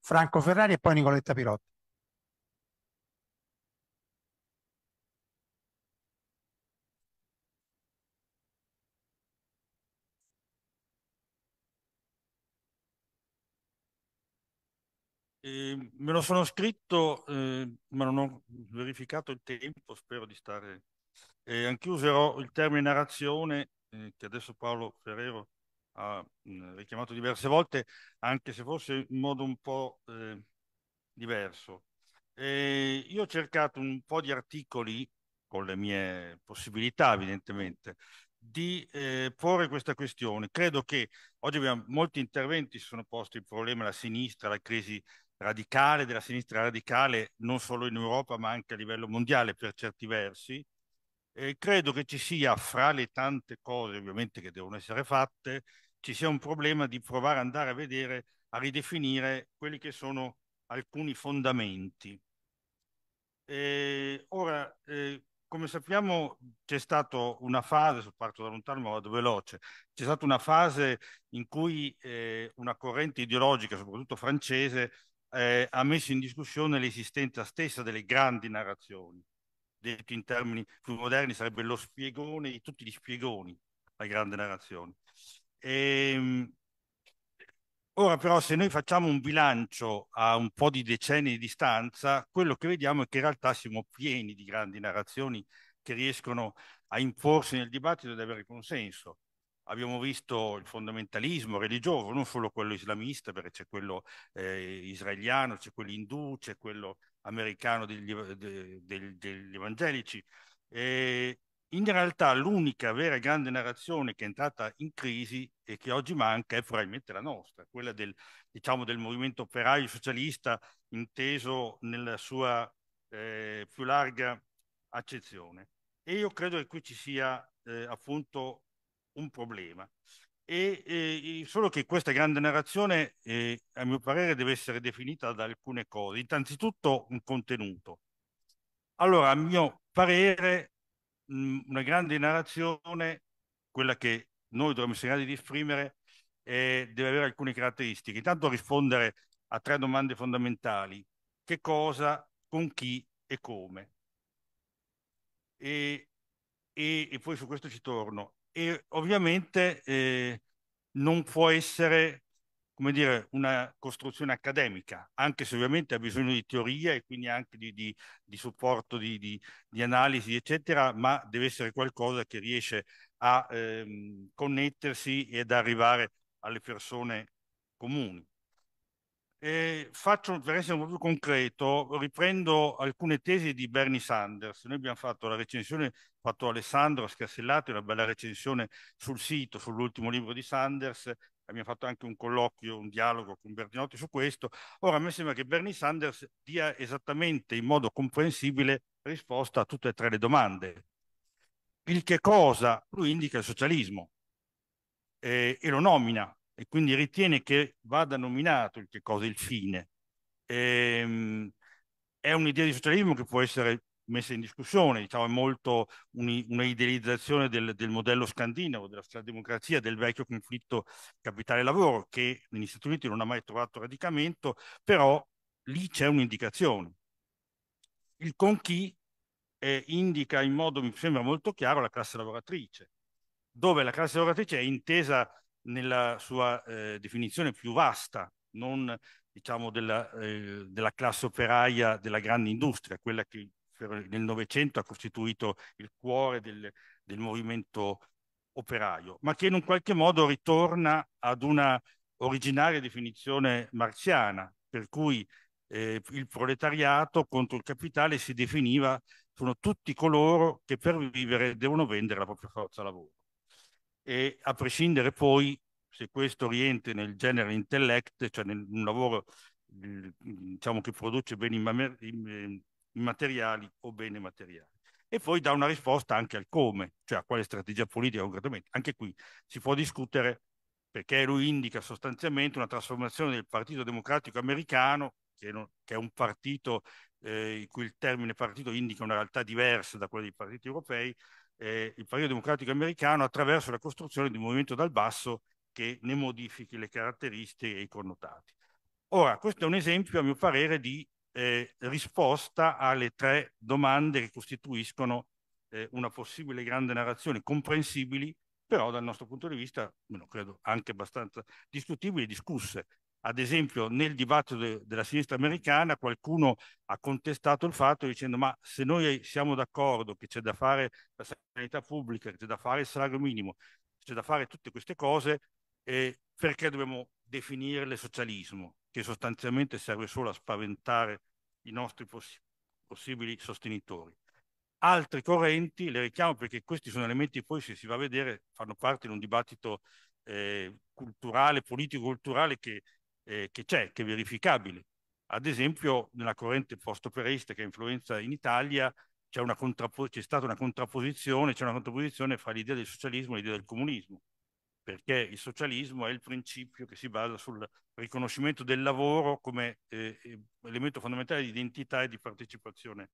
Franco Ferrari e poi Nicoletta Pirotti. Eh, me lo sono scritto, eh, ma non ho verificato il tempo, spero di stare. Eh, anch'io userò il termine narrazione, eh, che adesso Paolo Ferrero ha richiamato diverse volte, anche se forse in modo un po' eh, diverso. E io ho cercato un po' di articoli, con le mie possibilità evidentemente, di eh, porre questa questione. Credo che oggi abbiamo molti interventi, si sono posti il problema della sinistra, la crisi radicale, della sinistra radicale, non solo in Europa ma anche a livello mondiale per certi versi. E credo che ci sia fra le tante cose ovviamente che devono essere fatte ci sia un problema di provare ad andare a vedere, a ridefinire quelli che sono alcuni fondamenti. E ora, eh, come sappiamo, c'è stata una fase, parto da lontano ma vado veloce, c'è stata una fase in cui eh, una corrente ideologica, soprattutto francese, eh, ha messo in discussione l'esistenza stessa delle grandi narrazioni. Detto in termini più moderni sarebbe lo spiegone di tutti gli spiegoni, la grande narrazione. E, ehm, ora però se noi facciamo un bilancio a un po' di decenni di distanza, quello che vediamo è che in realtà siamo pieni di grandi narrazioni che riescono a imporsi nel dibattito ed avere consenso. Abbiamo visto il fondamentalismo religioso, non solo quello islamista, perché c'è quello eh, israeliano, c'è quello indù, c'è quello americano degli, de, de, degli evangelici, eh, in realtà l'unica vera e grande narrazione che è entrata in crisi e che oggi manca è probabilmente la nostra, quella del, diciamo, del movimento operaio socialista inteso nella sua eh, più larga accezione. E io credo che qui ci sia eh, appunto un problema. E, eh, solo che questa grande narrazione, eh, a mio parere, deve essere definita da alcune cose. Innanzitutto un contenuto. Allora, a mio parere, una grande narrazione, quella che noi dovremmo essere di esprimere, eh, deve avere alcune caratteristiche. Intanto rispondere a tre domande fondamentali. Che cosa, con chi e come? E, e, e poi su questo ci torno. E ovviamente eh, non può essere come dire, una costruzione accademica, anche se ovviamente ha bisogno di teoria e quindi anche di, di, di supporto, di, di, analisi, eccetera, ma deve essere qualcosa che riesce a ehm, connettersi ed arrivare alle persone comuni. E faccio, per essere un po' più concreto, riprendo alcune tesi di Bernie Sanders. Noi abbiamo fatto la recensione fatto Alessandro Scarsellato, una bella recensione sul sito, sull'ultimo libro di Sanders, abbiamo fatto anche un colloquio, un dialogo con Bertinotti su questo. Ora, a me sembra che Bernie Sanders dia esattamente in modo comprensibile risposta a tutte e tre le domande. Il che cosa lui indica il socialismo eh, e lo nomina e quindi ritiene che vada nominato il che cosa, il fine. Ehm, è un'idea di socialismo che può essere messa in discussione, diciamo, è molto un'idealizzazione del, del, modello scandinavo, della democrazia, del vecchio conflitto capitale-lavoro che negli Stati Uniti non ha mai trovato radicamento, però lì c'è un'indicazione. Il conchì eh, indica in modo, mi sembra molto chiaro, la classe lavoratrice, dove la classe lavoratrice è intesa nella sua eh, definizione più vasta, non diciamo, della, eh, della, classe operaia della grande industria, quella che cioè, nel Novecento ha costituito il cuore del, del movimento operaio, ma che in un qualche modo ritorna ad una originaria definizione marziana, per cui eh, il proletariato contro il capitale si definiva sono tutti coloro che per vivere devono vendere la propria forza lavoro. E a prescindere poi se questo rientra nel genere intellect, cioè nel, un lavoro diciamo, che produce beni materiali o beni materiali. E poi dà una risposta anche al come, cioè a quale strategia politica concretamente. Anche qui si può discutere perché lui indica sostanzialmente una trasformazione del Partito Democratico americano, che, non, che è un partito eh, in cui il termine partito indica una realtà diversa da quella dei partiti europei, eh, il Partito Democratico americano attraverso la costruzione di un movimento dal basso che ne modifichi le caratteristiche e i connotati. Ora, questo è un esempio, a mio parere, di eh, risposta alle tre domande che costituiscono eh, una possibile grande narrazione, comprensibili, però dal nostro punto di vista, meno credo anche abbastanza discutibili e discusse. Ad esempio, nel dibattito de della sinistra americana qualcuno ha contestato il fatto dicendo ma se noi siamo d'accordo che c'è da fare la sanità pubblica, che c'è da fare il salario minimo, c'è da fare tutte queste cose, eh, perché dobbiamo definirle socialismo? che sostanzialmente serve solo a spaventare i nostri poss possibili sostenitori. Altre correnti le richiamo perché questi sono elementi poi, se si va a vedere, fanno parte di un dibattito eh, culturale, politico-culturale che eh, c'è, che, è verificabile. Ad esempio, nella corrente post-operista che influenza in Italia c'è stata una contrapposizione, c'è una contrapposizione fra l'idea del socialismo e l'idea del comunismo perché il socialismo è il principio che si basa sul riconoscimento del lavoro come eh, eh, elemento fondamentale di identità e di partecipazione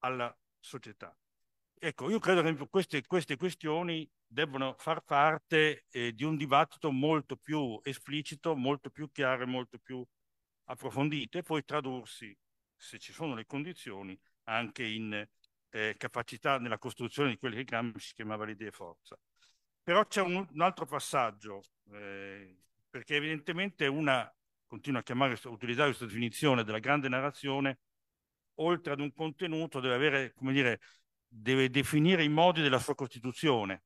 alla società. Ecco, io credo che queste, queste questioni debbano far parte eh, di un dibattito molto più esplicito, molto più chiaro e molto più approfondito e poi tradursi, se ci sono le condizioni, anche in eh, capacità nella costruzione di quelle che Gramsci chiamava le idee forza. Però c'è un, un, altro passaggio, eh, perché evidentemente una, continuo a chiamare, utilizzare questa definizione della grande narrazione, oltre ad un contenuto deve avere, come dire, deve definire i modi della sua costituzione,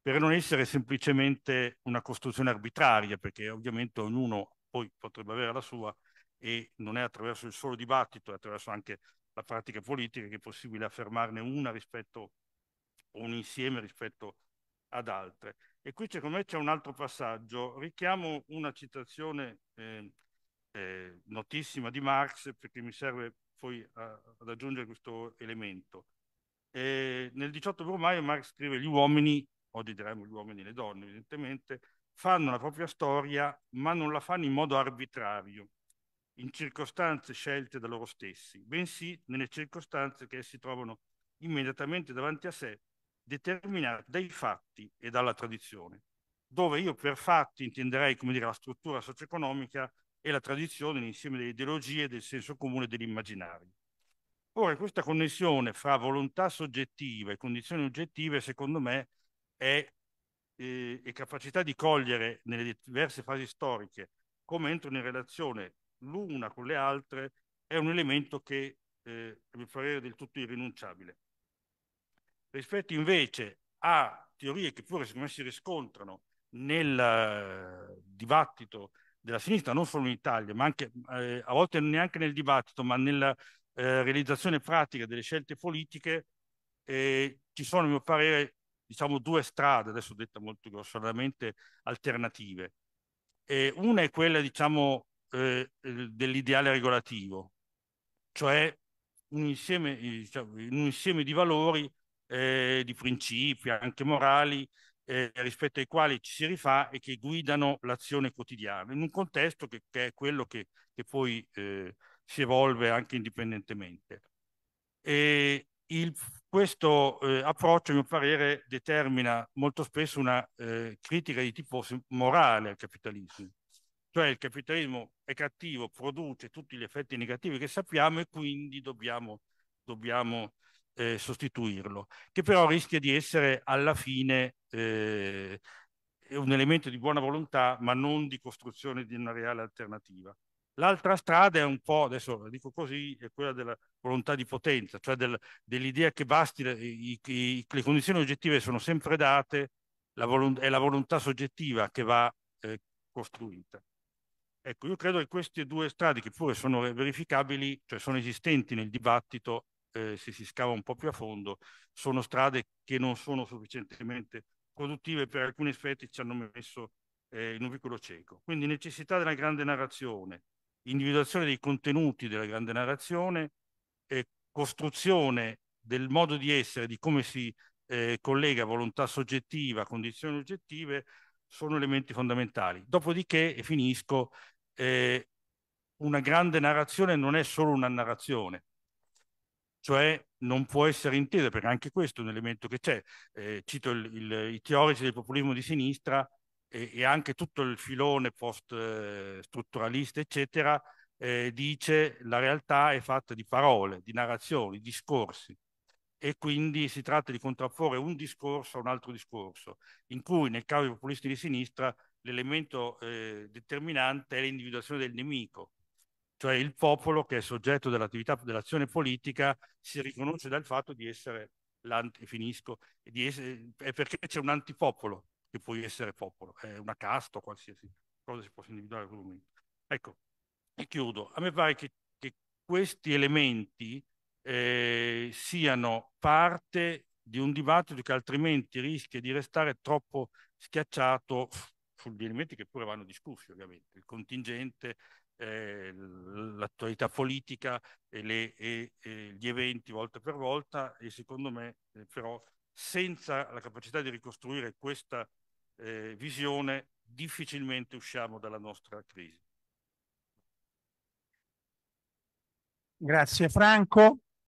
per non essere semplicemente una costruzione arbitraria, perché ovviamente ognuno poi potrebbe avere la sua e non è attraverso il solo dibattito, è attraverso anche la pratica politica che è possibile affermarne una rispetto o un insieme rispetto ad altre. E qui secondo me c'è un altro passaggio. Richiamo una citazione eh, eh, notissima di Marx perché mi serve poi a, ad aggiungere questo elemento. Eh, nel 18 Brumaio Marx scrive gli uomini, oggi diremmo gli uomini e le donne evidentemente, fanno la propria storia ma non la fanno in modo arbitrario, in circostanze scelte da loro stessi, bensì nelle circostanze che essi trovano immediatamente davanti a sé determinata dai fatti e dalla tradizione, dove io per fatti intenderei come dire, la struttura socio-economica e la tradizione, l'insieme delle ideologie, del senso comune e dell'immaginario. Ora, questa connessione fra volontà soggettiva e condizioni oggettive, secondo me, è eh, e capacità di cogliere nelle diverse fasi storiche come entrano in relazione l'una con le altre, è un elemento che, eh, a mio parere, è del tutto irrinunciabile rispetto invece a teorie che pure secondo me si riscontrano nel eh, dibattito della sinistra, non solo in Italia, ma anche eh, a volte neanche nel dibattito, ma nella eh, realizzazione pratica delle scelte politiche, eh, ci sono, a mio parere, diciamo due strade, adesso detta molto grossolanamente, alternative. una è quella, diciamo, eh, dell'ideale regolativo, cioè un insieme, diciamo, un insieme di valori eh, di principi, anche morali, eh, rispetto ai quali ci si rifà e che guidano l'azione quotidiana, in un contesto che, che è quello che, che poi eh, si evolve anche indipendentemente. E il, questo eh, approccio, a mio parere, determina molto spesso una eh, critica di tipo morale al capitalismo cioè il capitalismo è cattivo, produce tutti gli effetti negativi che sappiamo e quindi dobbiamo, dobbiamo eh, sostituirlo, che però rischia di essere alla fine eh, un elemento di buona volontà, ma non di costruzione di una reale alternativa. L'altra strada è un po', adesso la dico così, è quella della volontà di potenza, cioè del, dell'idea che basti, i, i, le condizioni oggettive sono sempre date, la volontà, è la volontà soggettiva che va eh, costruita. Ecco, io credo che queste due strade, che pure sono verificabili, cioè sono esistenti nel dibattito, eh, se si scava un po' più a fondo, sono strade che non sono sufficientemente produttive, per alcuni aspetti ci hanno messo eh, in un vicolo cieco. Quindi necessità della grande narrazione, individuazione dei contenuti della grande narrazione, eh, costruzione del modo di essere, di come si eh, collega volontà soggettiva, condizioni oggettive, sono elementi fondamentali. Dopodiché, e finisco, eh, una grande narrazione non è solo una narrazione, cioè non può essere intesa, perché anche questo è un elemento che c'è. Eh, cito il, il, i teorici del populismo di sinistra e, e anche tutto il filone post-strutturalista, eccetera, eh, dice la realtà è fatta di parole, di narrazioni, discorsi. E quindi si tratta di contrapporre un discorso a un altro discorso, in cui nel caso dei populisti di sinistra l'elemento eh, determinante è l'individuazione del nemico, cioè il popolo che è soggetto dell'attività dell'azione politica si riconosce dal fatto di essere l'anti, finisco, di essere, è perché c'è un antipopolo che può essere popolo, è una casta o qualsiasi cosa si possa individuare in momento. Ecco, e chiudo. A me pare che, che questi elementi eh, siano parte di un dibattito che altrimenti rischia di restare troppo schiacciato sugli elementi che pure vanno discussi, ovviamente, il contingente, eh, l'attualità politica e, le, e, e, gli eventi volta per volta e secondo me eh, però senza la capacità di ricostruire questa eh, visione difficilmente usciamo dalla nostra crisi. Grazie Franco.